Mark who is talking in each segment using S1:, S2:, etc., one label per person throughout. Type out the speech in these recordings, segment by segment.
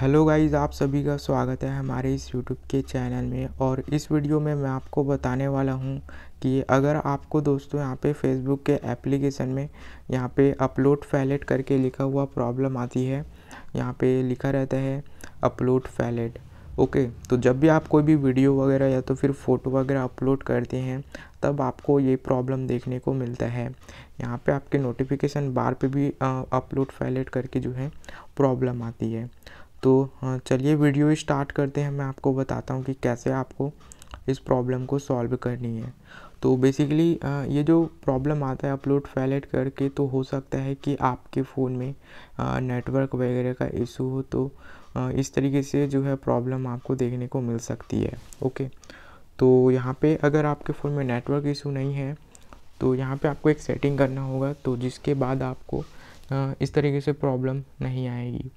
S1: hello guys आप सभी का स्वागत है हमारे इस यूट्यूब के चैनल में और इस वीडियो में मैं आपको बताने वाला हूं कि अगर आपको दोस्तों यहां पे फेसबुक के एप्लीकेशन में यहां पे अपलोड फैलेट करके लिखा हुआ प्रॉब्लम आती है यहां पे लिखा रहता है अपलोड फैलेट ओके तो जब भी आप कोई भी वीडियो वगैरह या तो फिर फ़ोटो वगैरह अपलोड करते हैं तब आपको ये प्रॉब्लम देखने को मिलता है यहाँ पर आपके नोटिफिकेशन बार पे भी अपलोड फैलेट करके जो है प्रॉब्लम आती है तो हाँ, चलिए वीडियो स्टार्ट करते हैं मैं आपको बताता हूँ कि कैसे आपको इस प्रॉब्लम को सॉल्व करनी है तो बेसिकली ये जो प्रॉब्लम आता है अपलोड फैलेट करके तो हो सकता है कि आपके फ़ोन में नेटवर्क वगैरह का इशू हो तो इस तरीके से जो है प्रॉब्लम आपको देखने को मिल सकती है ओके तो यहाँ पे अगर आपके फ़ोन में नेटवर्क इशू नहीं है तो यहाँ पे आपको एक सेटिंग करना होगा तो जिसके बाद आपको इस तरीके से प्रॉब्लम नहीं आएगी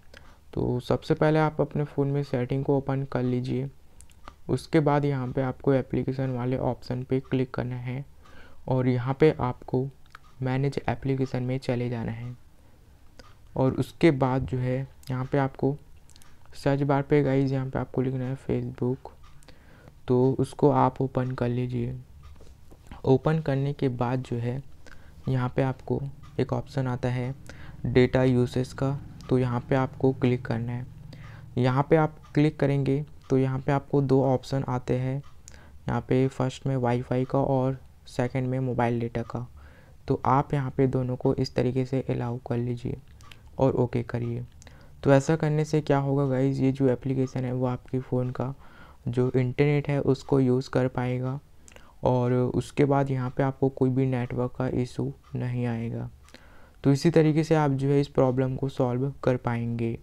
S1: तो सबसे पहले आप अपने फ़ोन में सेटिंग को ओपन कर लीजिए उसके बाद यहाँ पे आपको एप्लीकेशन वाले ऑप्शन पे क्लिक करना है और यहाँ पे आपको मैनेज एप्लीकेशन में चले जाना है और उसके बाद जो है यहाँ पे आपको सर्च बार पे गाइज यहाँ पे आपको लिखना है फेसबुक तो उसको आप ओपन कर लीजिए ओपन करने के बाद जो है यहाँ पे आपको एक ऑप्शन आता है डेटा यूसेस का तो यहाँ पे आपको क्लिक करना है यहाँ पे आप क्लिक करेंगे तो यहाँ पे आपको दो ऑप्शन आते हैं यहाँ पे फर्स्ट में वाईफाई का और सेकंड में मोबाइल डेटा का तो आप यहाँ पे दोनों को इस तरीके से अलाउ कर लीजिए और ओके करिए तो ऐसा करने से क्या होगा गाइज़ ये जो एप्लीकेशन है वो आपके फ़ोन का जो इंटरनेट है उसको यूज़ कर पाएगा और उसके बाद यहाँ पे आपको कोई भी नेटवर्क का इशू नहीं आएगा तो इसी तरीके से आप जो है इस प्रॉब्लम को सॉल्व कर पाएंगे